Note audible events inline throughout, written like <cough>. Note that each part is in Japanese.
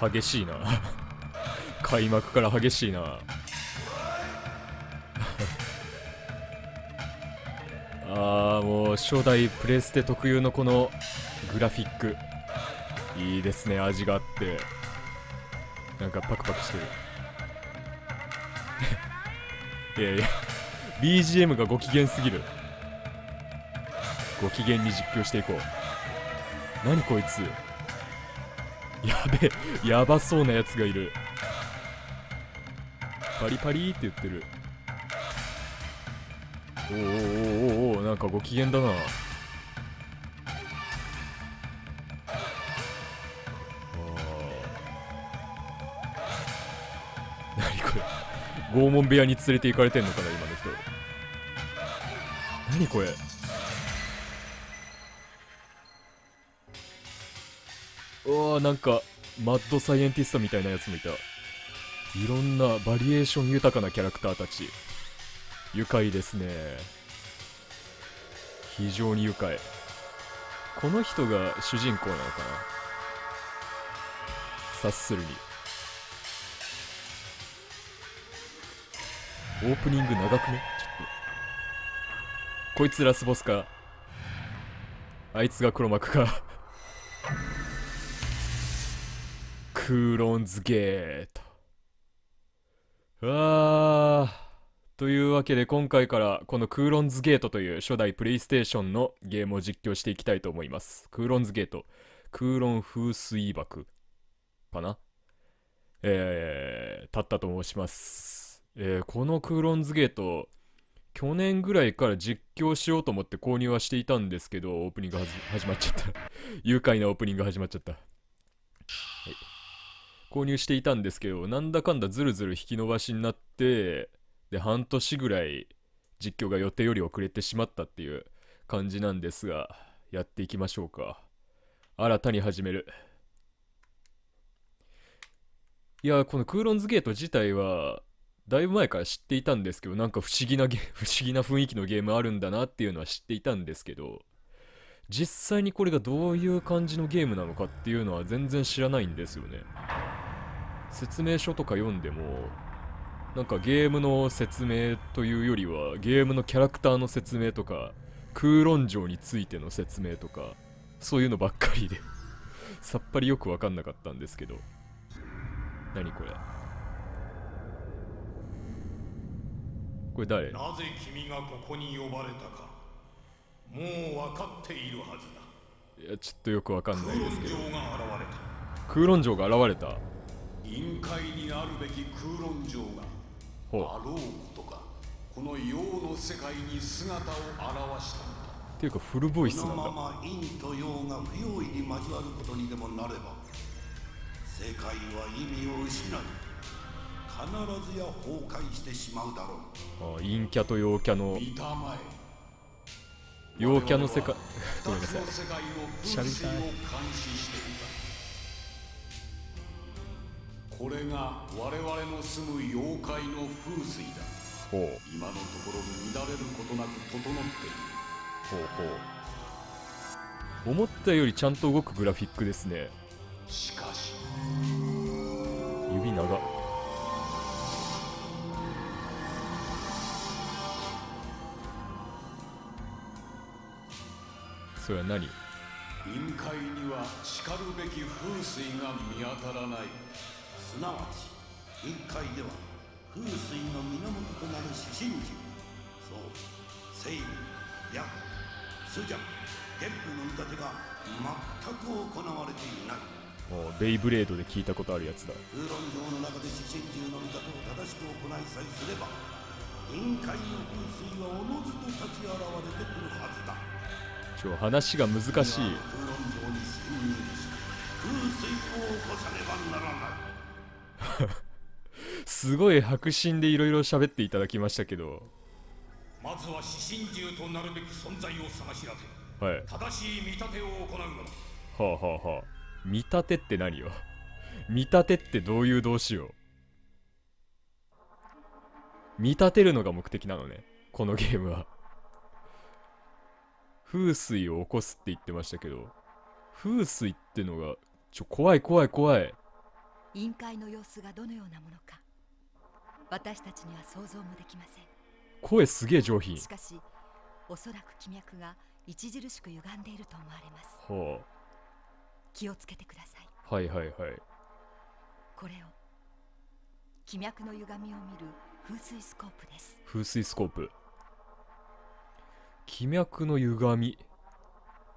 激しいな <laughs> 開幕から激しいな <laughs> あーもう初代プレステ特有のこのグラフィックいいですね味があってなんかパクパクしてる <laughs> いやいや BGM がご機嫌すぎるご機嫌に実況していこう何こいつやべやばそうなやつがいるパリパリって言ってるおーおおおおなんかご機嫌だな拷問部屋に連れて行かれてんのかな今の人何これなんかマッドサイエンティストみたいなやつもいたいろんなバリエーション豊かなキャラクターたち愉快ですね非常に愉快この人が主人公なのかな察するにオープニング長くねちょっとこいつラスボスかあいつが黒幕かクーロンズゲート。あー。というわけで今回からこのクーロンズゲートという初代プレイステーションのゲームを実況していきたいと思います。クーロンズゲート。クーロン風水爆。かなえー、たったと申します。えー、このクーロンズゲート、去年ぐらいから実況しようと思って購入はしていたんですけど、オープニング始まっちゃった。愉快なオープニング始まっちゃった。購入していたんですけど、なんだかんだずるずる引き延ばしになって、で、半年ぐらい実況が予定より遅れてしまったっていう感じなんですが、やっていきましょうか。新たに始める。いや、このクーロンズゲート自体は、だいぶ前から知っていたんですけど、なんか不思議なゲ、<laughs> 不思議な雰囲気のゲームあるんだなっていうのは知っていたんですけど、実際にこれがどういう感じのゲームなのかっていうのは全然知らないんですよね。説明書とか読んでもなんかゲームの説明というよりはゲームのキャラクターの説明とか空論城についての説明とかそういうのばっかりで <laughs> さっぱりよく分かんなかったんですけど何これこれ誰なぜ君がここに呼ばれたかもう分かっているはずだいやちょっとよく分かんないですけど空論城が現れた臨界にあるべき空論城があろうことかこの陽の世界に姿を現したんだっていうかフルボイスなんだこのまま陰と陽が不用意に交わることにでもなれば世界は意味を失う必ずや崩壊してしまうだろうああ陰キャと陽キャの陽キャの世界ごめんなさいしゃべりたいこれが我々の住む妖怪の風水だ今のところ乱れることなく整っているほうほう思ったよりちゃんと動くグラフィックですねしかし指長それは何臨海にはしかるべき風水が見当たらないすなわち雲海では風水の源となる四神神そう聖略数弱天賦の見立てが全く行われていないもうベイブレードで聞いたことあるやつだ空論上の中で四神獣の見立てを正しく行いさえすれば雲海の風水はおのずと立ち現れてくるはずだちょ話が難しい空論上に潜入し風水を起こさねばならないすごい迫真でいろいろ喋っていただきましたけどまずは四神獣となるべき存在を探し当て、はい、正しい見立てを行うのはあはあはあ見立てって何よ見立てってどういう動詞よ見立てるのが目的なのねこのゲームは風水を起こすって言ってましたけど風水ってのがちょ怖い怖い怖い委員会の様子がどのようなものか私たちには想像もできません声すげえ上品しかしおそらく気脈が著しく歪んでいると思われます、はあ、気をつけてくださいはいはいはいこれを気脈の歪みを見る風水スコープです風水スコープ気脈の歪み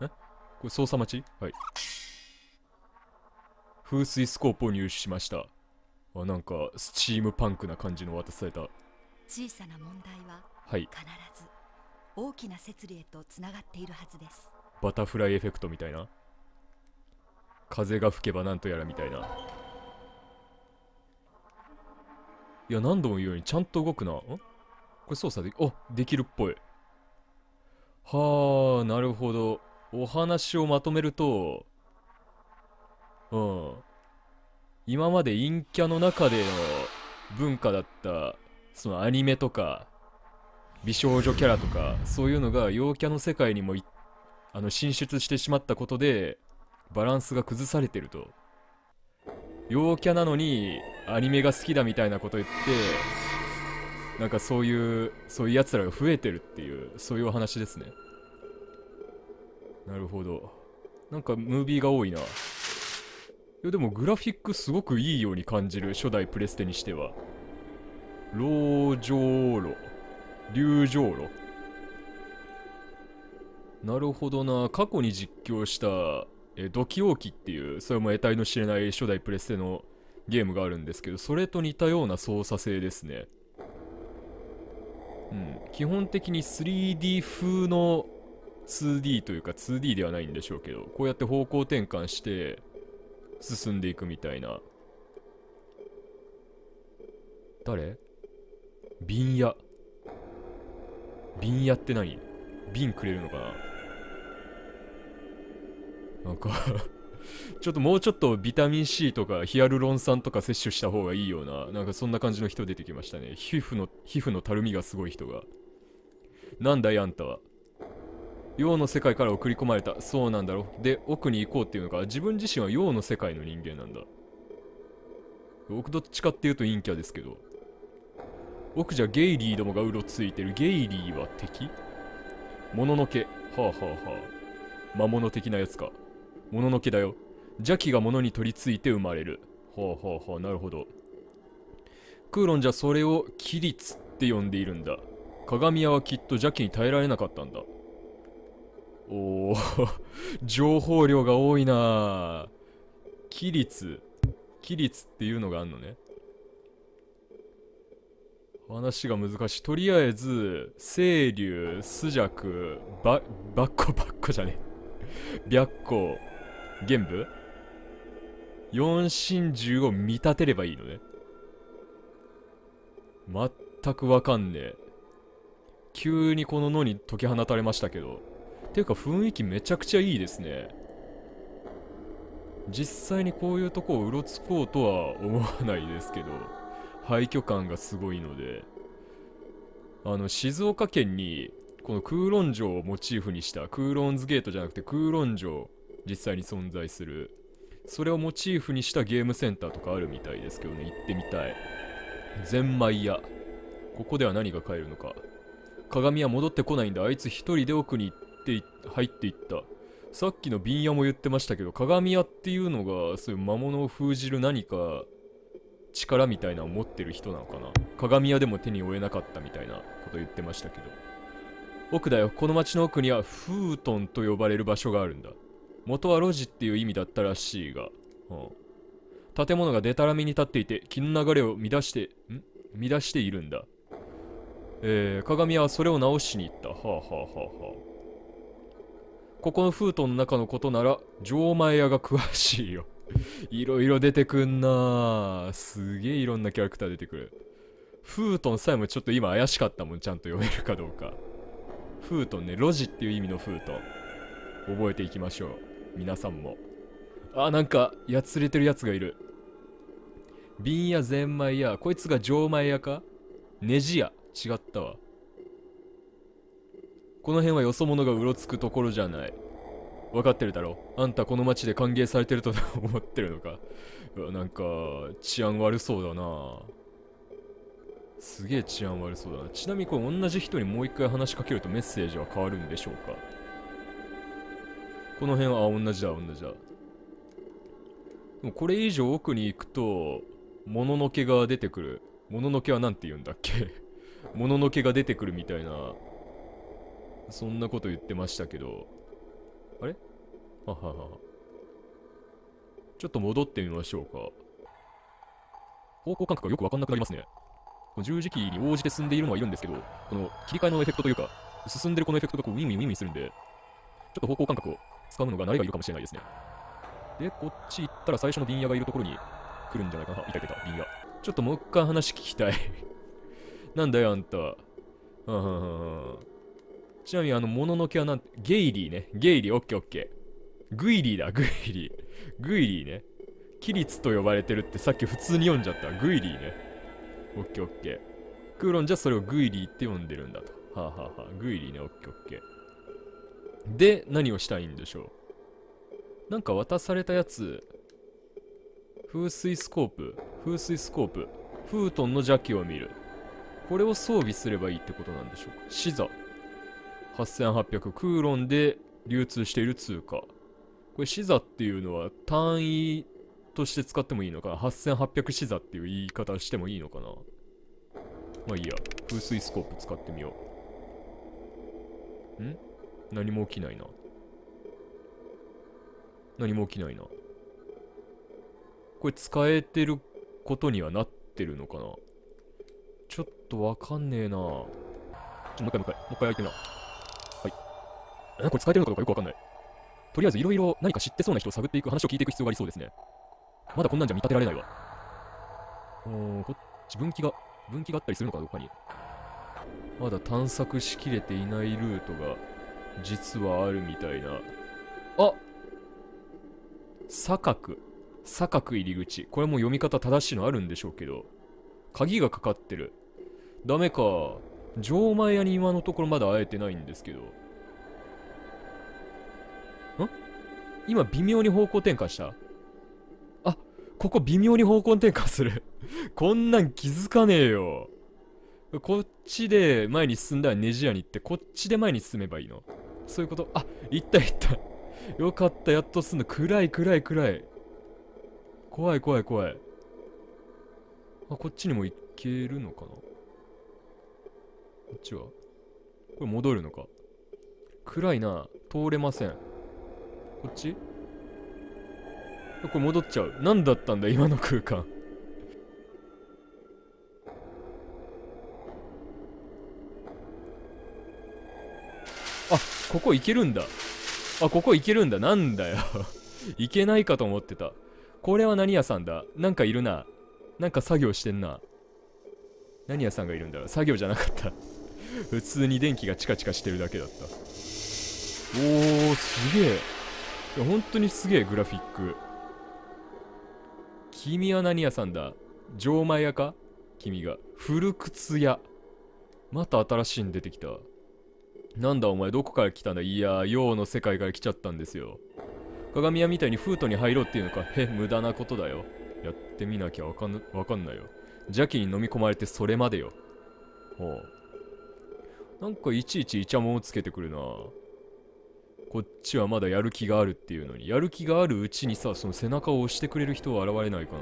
えこれ操作待ちはい風水スコープを入手しましたあなんかスチームパンクな感じの渡された小さな問題は必ず大きな摂理へとつながっているはずです、はい、バタフライエフェクトみたいな風が吹けばなんとやらみたいないや何度も言うようにちゃんと動くなこれ操作であできるっぽいはあなるほどお話をまとめるとうん。今まで陰キャの中での文化だった、そのアニメとか、美少女キャラとか、そういうのが陽キャの世界にもあの進出してしまったことで、バランスが崩されてると。陽キャなのにアニメが好きだみたいなこと言ってなんかそういうそういうやつらが増えてるっていうそういうお話ですねなるほどなんかムービーが多いないやでもグラフィックすごくいいように感じる初代プレステにしては老城炉流城炉なるほどな過去に実況したえドキオーキっていうそれも得体の知れない初代プレステのゲームがあるんですけどそれと似たような操作性ですねうん基本的に 3D 風の 2D というか 2D ではないんでしょうけどこうやって方向転換して進んでいくみたいな誰瓶屋瓶屋って何瓶くれるのかななんか <laughs> ちょっともうちょっとビタミン C とかヒアルロン酸とか摂取した方がいいような、なんかそんな感じの人出てきましたね。皮膚の、皮膚のたるみがすごい人が。なんだいあんたは。陽の世界から送り込まれたそうなんだろで奥に行こうっていうのか自分自身は陽の世界の人間なんだ僕どっちかっていうと陰キャですけど奥じゃゲイリーどもがうろついてるゲイリーは敵もののけはあはあはあ魔物的なやつかもののけだよ邪気が物に取り付いて生まれるはあはあはあなるほどクーロンじゃそれをキリツって呼んでいるんだ鏡屋はきっと邪気に耐えられなかったんだおお情報量が多いな規律規律っていうのがあんのね話が難しいとりあえず清流朱雀ばばっこばっこじゃねえ白虎玄武四神獣を見立てればいいのね全くわかんねえ急にこの野に解き放たれましたけどていうか雰囲気めちゃくちゃいいですね実際にこういうとこをうろつこうとは思わないですけど廃墟感がすごいのであの静岡県にこの空論城をモチーフにしたクーロンズゲートじゃなくて空論城実際に存在するそれをモチーフにしたゲームセンターとかあるみたいですけどね行ってみたいゼンマイ屋ここでは何が買えるのか鏡は戻ってこないんだあいつ一人で奥に行ってって入っていったさっきの瓶屋も言ってましたけど鏡屋っていうのがそういう魔物を封じる何か力みたいなのを持ってる人なのかな鏡屋でも手に負えなかったみたいなこと言ってましたけど奥だよこの町の奥にはフートンと呼ばれる場所があるんだ元は路地っていう意味だったらしいが、うん、建物がでたらめに立っていて気の流れを乱してん乱しているんだえー、鏡屋はそれを直しに行ったはあはあはあはあここの封筒の中のことなら錠前屋が詳しいよ <laughs> いろいろ出てくんなすげえいろんなキャラクター出てくるフートンさえもちょっと今怪しかったもんちゃんと読めるかどうかフートンね路地っていう意味のフート覚えていきましょう皆さんもあなんかやつれてるやつがいる瓶やゼンマイやこいつが錠前屋かネジや違ったわこの辺はよそ者がうろつくところじゃない。分かってるだろあんたこの町で歓迎されてると思ってるのか。なんか、治安悪そうだなすげえ治安悪そうだな。ちなみにこれ同じ人にもう一回話しかけるとメッセージは変わるんでしょうかこの辺は、あ、同じだ、同じだ。でもこれ以上奥に行くと、もののけが出てくる。もののけは何て言うんだっけもののけが出てくるみたいなそんなこと言ってましたけど、あれははは。ちょっと戻ってみましょうか。方向感覚がよくわかんなくなりますね。この十字キーに応じて進んでいるのはいるんですけど、この切り替えのエフェクトというか、進んでるこのエフェクトがこうウィンウィンウィンウィンするんで、ちょっと方向感覚を掴むのが慣れがいるかもしれないですね。で、こっち行ったら最初の瓶屋がいるところに来るんじゃないかな。いたいたいた、瓶屋。ちょっともう一回話聞きたい <laughs> なんだよ、あんた。はんはんん。ちなみにあの、もののけはなんて、ゲイリーね。ゲイリー、オッケーオッケー。グイリーだ、グイリー。グイリーね。キリツと呼ばれてるってさっき普通に読んじゃった。グイリーね。オッケーオッケー。クーロンじゃそれをグイリーって呼んでるんだと。はあ、はあは、グイリーね、オッケーオッケー。で、何をしたいんでしょう。なんか渡されたやつ、風水スコープ、風水スコープ、フートンの邪気を見る。これを装備すればいいってことなんでしょうか。死座、8800クーロンで流通している通貨。これ、シザっていうのは単位として使ってもいいのかな ?8800 シザっていう言い方してもいいのかなまあいいや。風水スコープ使ってみよう。ん何も起きないな。何も起きないな。これ使えてることにはなってるのかなちょっとわかんねえな。ちょ、もう一回もう一回、もう一回開いてみな。これ使えてるのかどうかよくわかんない。とりあえずいろいろ何か知ってそうな人を探っていく話を聞いていく必要がありそうですね。まだこんなんじゃ見立てられないわ。うーん、こっち分岐が、分岐があったりするのかどうかに。まだ探索しきれていないルートが、実はあるみたいな。あ左角。左角入り口。これも読み方正しいのあるんでしょうけど。鍵がかかってる。ダメか。錠前屋に今のところまだ会えてないんですけど。今微妙に方向転換したあここ微妙に方向転換する <laughs> こんなん気づかねえよこっちで前に進んだらネジ屋に行ってこっちで前に進めばいいのそういうことあ行った行ったよかったやっと進んだ暗い暗い暗い怖い怖い怖いあこっちにも行けるのかなこっちはこれ戻るのか暗いな通れませんこっちこれ戻っちゃう何だったんだ今の空間あここ行けるんだあここ行けるんだなんだよ <laughs> 行けないかと思ってたこれは何屋さんだなんかいるななんか作業してんな何屋さんがいるんだ作業じゃなかった <laughs> 普通に電気がチカチカしてるだけだったおおすげえいや本当にすげえグラフィック君は何屋さんだ錠前屋か君が古靴屋また新しいの出てきたなんだお前どこから来たんだいや洋の世界から来ちゃったんですよ鏡屋みたいにフートに入ろうっていうのかへ無駄なことだよやってみなきゃわかんわかんないよ邪気に飲み込まれてそれまでよほうなんかいちいちイチャモンをつけてくるなこっちはまだやる気があるっていうのにやる気があるうちにさその背中を押してくれる人は現れないか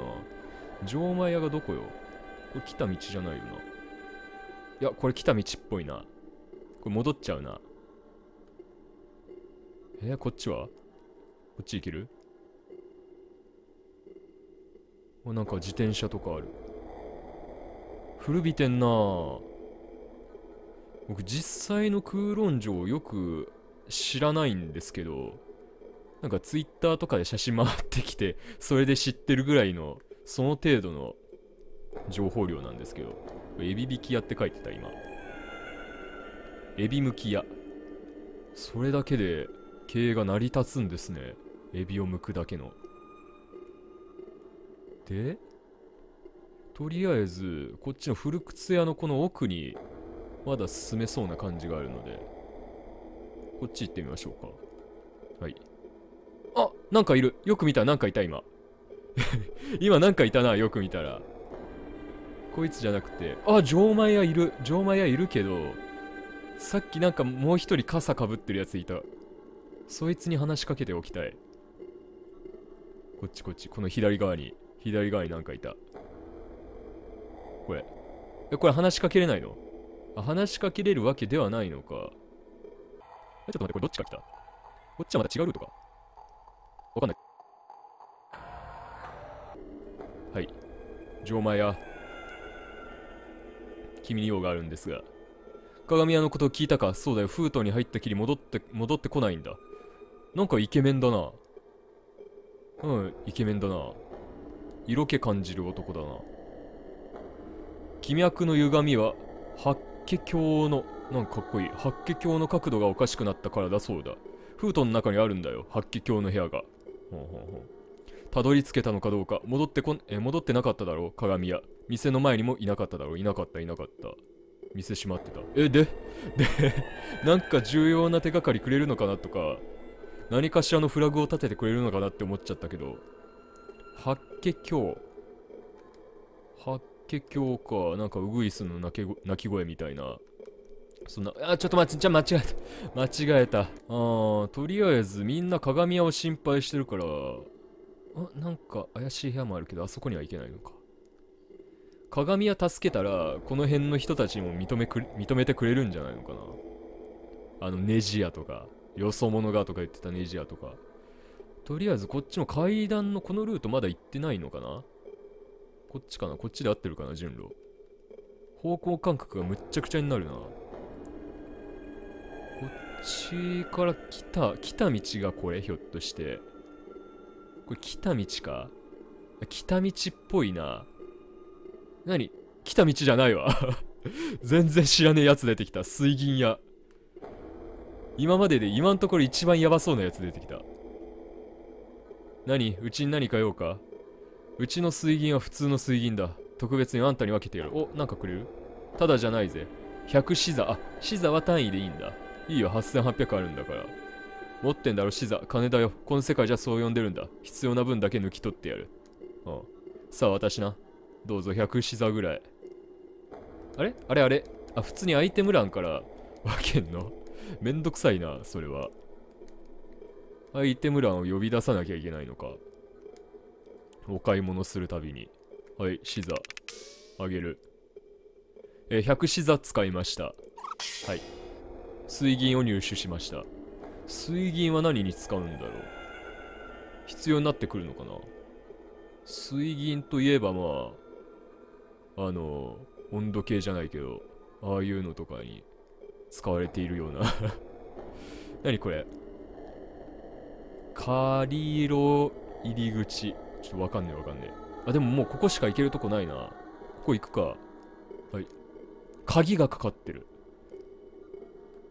な錠前屋がどこよこれ来た道じゃないよないやこれ来た道っぽいなこれ戻っちゃうなえー、こっちはこっち行けるあなんか自転車とかある古びてんな僕実際の空論城をよく知らないんですけど、なんかツイッターとかで写真回ってきて、それで知ってるぐらいの、その程度の情報量なんですけど、エビ引き屋って書いてた、今。エビむき屋。それだけで経営が成り立つんですね。エビを剥くだけの。で、とりあえず、こっちの古靴屋のこの奥に、まだ進めそうな感じがあるので、こっち行ってみましょうか。はい。あなんかいる。よく見た。なんかいた、今。<laughs> 今なんかいたな、よく見たら。こいつじゃなくて。あ、錠前屋いる。錠前屋いるけど、さっきなんかもう一人傘かぶってるやついた。そいつに話しかけておきたい。こっちこっち。この左側に。左側になんかいた。これ。え、これ話しかけれないのあ、話しかけれるわけではないのか。え、ちょっと待って、これどっちか来たこっちはまた違うルートかわかんない。はい。錠前や、君に用があるんですが。鏡屋のことを聞いたかそうだよ。封筒に入ったきり戻って、戻ってこないんだ。なんかイケメンだな。うん、イケメンだな。色気感じる男だな。君脈の歪みは、白血鏡のなんかかっこいい。白血鏡の角度がおかしくなったからだそうだ。封筒の中にあるんだよ。白血鏡の部屋が。ほほほたどり着けたのかどうか。戻ってこん、え、戻ってなかっただろう鏡屋。店の前にもいなかっただろういなかった、いなかった。店閉まってた。え、で、で <laughs> なんか重要な手がかりくれるのかなとか、何かしらのフラグを立ててくれるのかなって思っちゃったけど、白血鏡。白血鏡か。なんかウグイスの鳴き声みたいな。そんな、あ、ちょっと待ち、じゃ間違えた。間違えた。あー、とりあえずみんな鏡屋を心配してるから、あ、なんか怪しい部屋もあるけど、あそこには行けないのか。鏡屋助けたら、この辺の人たちも認めく認めてくれるんじゃないのかな。あの、ネジ屋とか、よそ者がとか言ってたネジ屋とか。とりあえずこっちの階段のこのルートまだ行ってないのかなこっちかなこっちで合ってるかな順路。方向感覚がむっちゃくちゃになるな。ちから来た、来た道がこれ、ひょっとして。これ来た道か来た道っぽいな。何来た道じゃないわ <laughs> 全然知らねえやつ出てきた。水銀屋。今までで今んところ一番やばそうなやつ出てきた。何うちに何か用かうちの水銀は普通の水銀だ。特別にあんたに分けてやる。お、なんかくれるただじゃないぜ。100シ座。あ、シザは単位でいいんだ。いいよ、8800あるんだから。持ってんだろ、シ座。金だよ。この世界じゃそう呼んでるんだ。必要な分だけ抜き取ってやる。うん。さあ、私な。どうぞ、100シ座ぐらい。あれあれあれあ、普通にアイテム欄から分けんのめんどくさいな、それは。アイテム欄を呼び出さなきゃいけないのか。お買い物するたびに。はい、シ座。あげる。え100シ座使いました。はい。水銀を入手しました水銀は何に使うんだろう必要になってくるのかな水銀といえばまああの温度計じゃないけどああいうのとかに使われているような <laughs> 何これカリ色入り口ちょっとわかんねえわかんねえあでももうここしか行けるとこないなここ行くかはい鍵がかかってる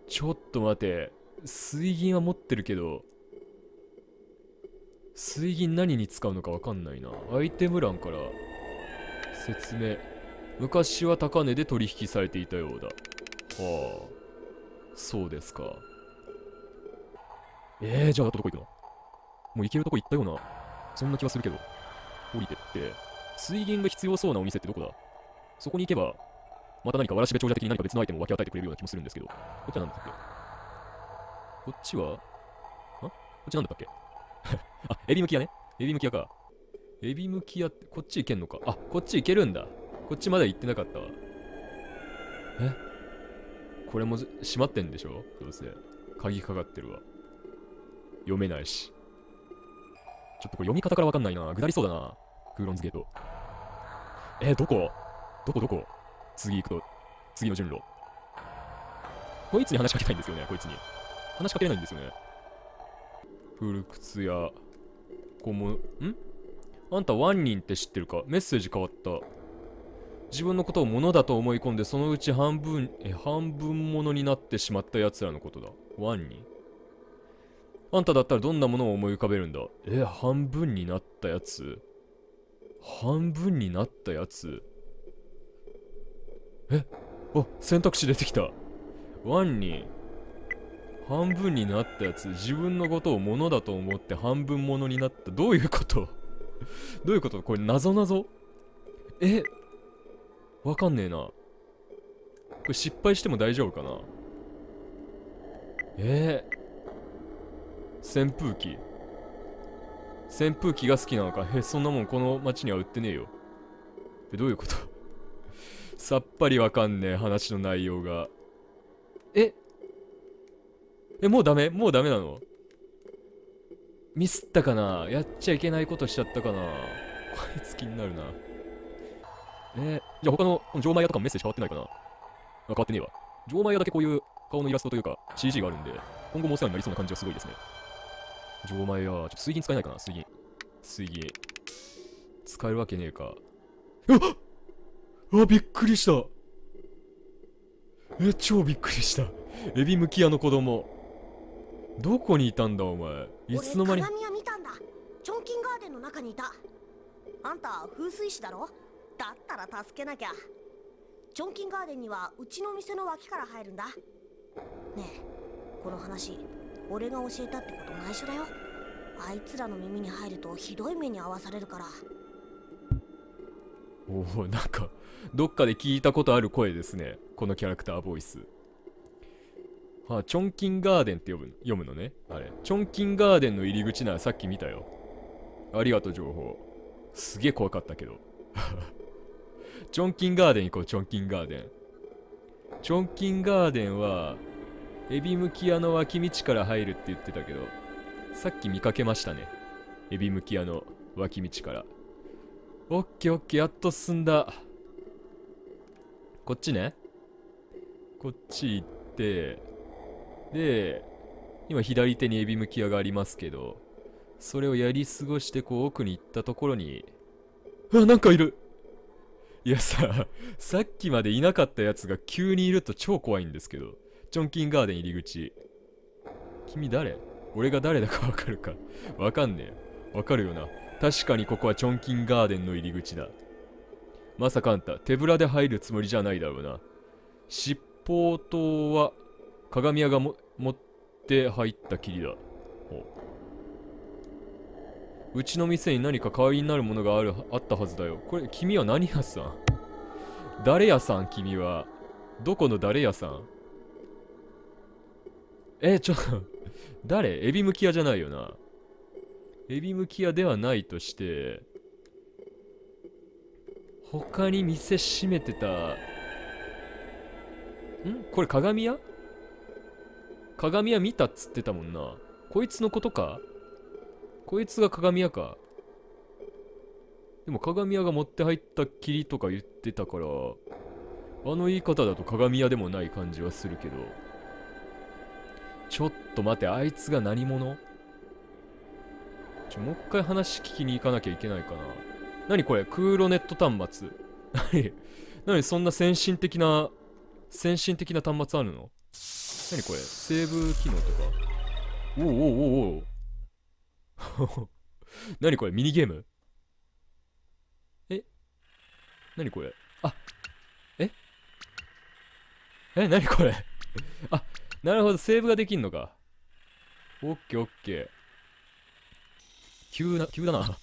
ちょっと待て。水銀は持ってるけど、水銀何に使うのかわかんないな。アイテム欄から説明。昔は高値で取引されていたようだ。はあ。そうですか。えー、じゃああとどこ行くのもう行けるとこ行ったような。そんな気はするけど。降りてって。水銀が必要そうなお店ってどこだそこに行けばまた何かわらしべ長者的に何か別のアイテムを分け与えてくれるような気もするんですけど、こっちは何だったっけこっちは、んこっち何だったっけ <laughs> あ、エビ向き屋ね。エビ向き屋か。エビ向きて、こっち行けんのか。あ、こっち行けるんだ。こっちまだ行ってなかったわ。えこれも閉まってんでしょどうせ。鍵かかってるわ。読めないし。ちょっとこれ読み方からわかんないな。下りそうだな。クーロンズゲート。えー、どこどこどこ次行くと、次の順路。こいつに話しかけたいんですよね、こいつに。話しかけれないんですよね。古靴屋、こも、んあんたワンニンって知ってるかメッセージ変わった。自分のことを物だと思い込んで、そのうち半分、え、半分物になってしまった奴らのことだ。ワンニン。あんただったらどんなものを思い浮かべるんだえ、半分になったやつ半分になったやつえお選択肢出てきた1に半分になったやつ自分のことを物だと思って半分物になったどういうことどういうことこれ謎ぞえわかんねえなこれ失敗しても大丈夫かなえー、扇風機扇風機が好きなのかへそんなもんこの町には売ってねえよえどういうことさっぱりわかんねえ話の内容がええもうダメもうダメなのミスったかなやっちゃいけないことしちゃったかなこいつ気になるなえー、じゃあ他の錠前屋とかメッセージ変わってないかな変わってねえわ錠前屋だけこういう顔のイラストというか CG があるんで今後もお世話になりそうな感じがすごいですね錠前屋ちょっと水銀使えないかな水銀水銀使えるわけねえかうわっわ、びっくりした。え、超びっくりした。エビムキアの子供。どこにいたんだ、お前。いつの間に。鏡見たんだ。チョンキンガーデンの中にいた。あんた、風水師だろだったら助けなきゃ。チョンキンガーデンにはうちの店の脇から入るんだ。ねえ、この話、俺が教えたってこと内緒だよ。あいつらの耳に入るとひどい目に遭わされるから。おお、なんか。どっかで聞いたことある声ですね。このキャラクターボイス。はあ、チョンキンガーデンって呼ぶ読むのね。あれ。チョンキンガーデンの入り口ならさっき見たよ。ありがとう、情報。すげえ怖かったけど。<laughs> チョンキンガーデン行こう、チョンキンガーデン。チョンキンガーデンは、エビむき屋の脇道から入るって言ってたけど、さっき見かけましたね。エビむき屋の脇道から。オッケーオッケー、やっと進んだ。こっちね。こっち行って、で、今左手にエビむき屋がありますけど、それをやり過ごしてこう奥に行ったところに、うわ、なんかいるいやさ、さっきまでいなかったやつが急にいると超怖いんですけど。チョンキンガーデン入り口。君誰俺が誰だかわかるか。わかんねえ。わかるよな。確かにここはチョンキンガーデンの入り口だ。まさかあんた、手ぶらで入るつもりじゃないだろうな。尻尾とは、鏡屋が持って入ったきりだ。うちの店に何か代わりになるものがあるあったはずだよ。これ、君は何屋さん誰屋さん、君は。どこの誰屋さんえ、ちょ、誰エビむき屋じゃないよな。エビむき屋ではないとして、他に店閉めてたんこれ鏡屋鏡屋見たっつってたもんなこいつのことかこいつが鏡屋かでも鏡屋が持って入ったきりとか言ってたからあの言い方だと鏡屋でもない感じはするけどちょっと待てあいつが何者ちょもう一回話聞きに行かなきゃいけないかな何これクーロネット端末。何何そんな先進的な、先進的な端末あるの何これセーブ機能とか。おおおおおお。<laughs> 何これミニゲームえ何これあええ何これ <laughs> あなるほどセーブができんのか。オッケーオッケー。急な、急だな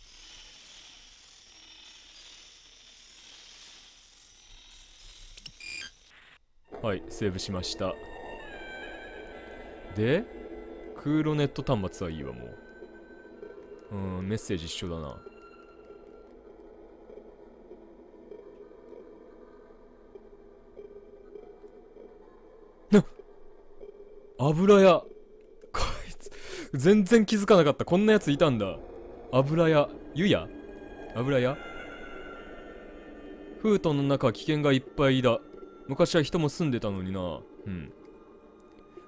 はいセーブしましたでクーロネット端末はいいわもううんメッセージ一緒だな油屋こいつ全然気づかなかったこんなやついたんだ油屋湯屋油屋封筒の中は危険がいっぱいだ昔は人も住んでたのにな。うん。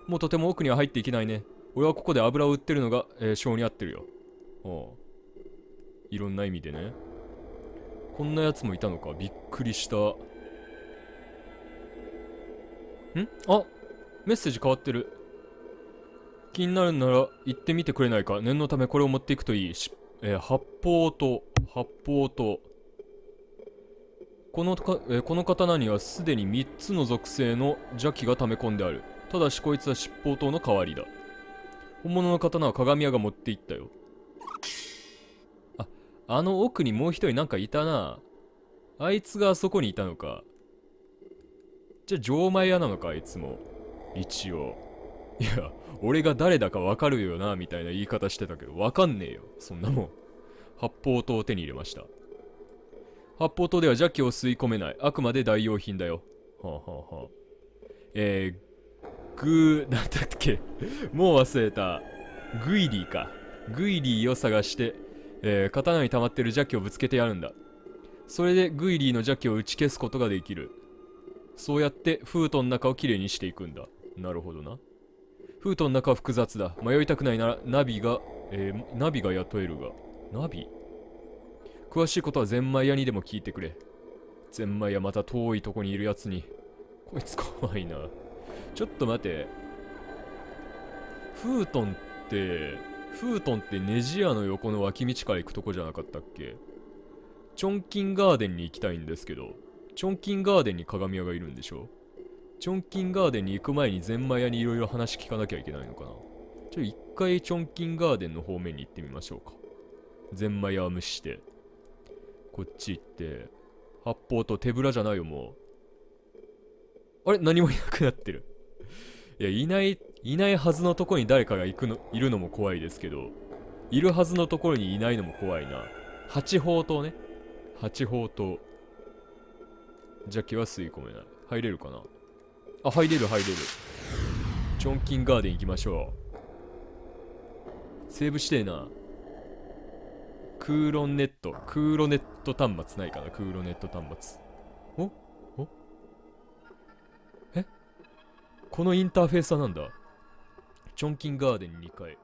もうとても奥には入っていけないね。俺はここで油を売ってるのが、えー、性に合ってるよ。おう。いろんな意味でね。こんなやつもいたのか。びっくりした。んあメッセージ変わってる。気になるなら行ってみてくれないか。念のためこれを持っていくといい。しえー、発砲と、発砲と、このか、えこの刀にはすでに3つの属性の邪気が溜め込んであるただしこいつは七宝刀の代わりだ本物の刀は鏡屋が持っていったよああの奥にもう一人なんかいたなあいつがあそこにいたのかじゃあ錠前屋なのかあいつも一応いや俺が誰だかわかるよなみたいな言い方してたけどわかんねえよそんなもん八方刀を手に入れました発泡糖では邪気を吸い込めない。あくまで代用品だよ。はあ、はあはあ、えー、グー、なんだっけ <laughs> もう忘れた。グイリーか。グイリーを探して、えー、刀に溜まってる邪気をぶつけてやるんだ。それでグイリーの邪気を打ち消すことができる。そうやってフートの中をきれいにしていくんだ。なるほどな。フートの中は複雑だ。迷いたくないならナビが、えー、ナビが雇えるが。ナビ詳しいことはゼンマイ屋にでも聞いてくれ。ゼンマイ屋また遠いとこにいるやつに。こいつ怖いな。ちょっと待て。フートンって、フートンってネジ屋の横の脇道から行くとこじゃなかったっけチョンキンガーデンに行きたいんですけど、チョンキンガーデンに鏡屋がいるんでしょチョンキンガーデンに行く前にゼンマイ屋にいろいろ話聞かなきゃいけないのかなちょ、一回チョンキンガーデンの方面に行ってみましょうか。ゼンマイ屋は無視して。こっち行って発砲と手ぶらじゃないよもうあれ何もいなくなってるいやいないいないはずのとこに誰かが行くのいるのも怖いですけどいるはずのところにいないのも怖いな八方刀ね八宝刀邪気は吸い込めない入れるかなあ入れる入れるチョンキンガーデン行きましょうセーブしてえなクーロンネット。クーロネット端末ないかなクーロネット端末。おおえこのインターフェースはなんだチョンキンガーデン2階。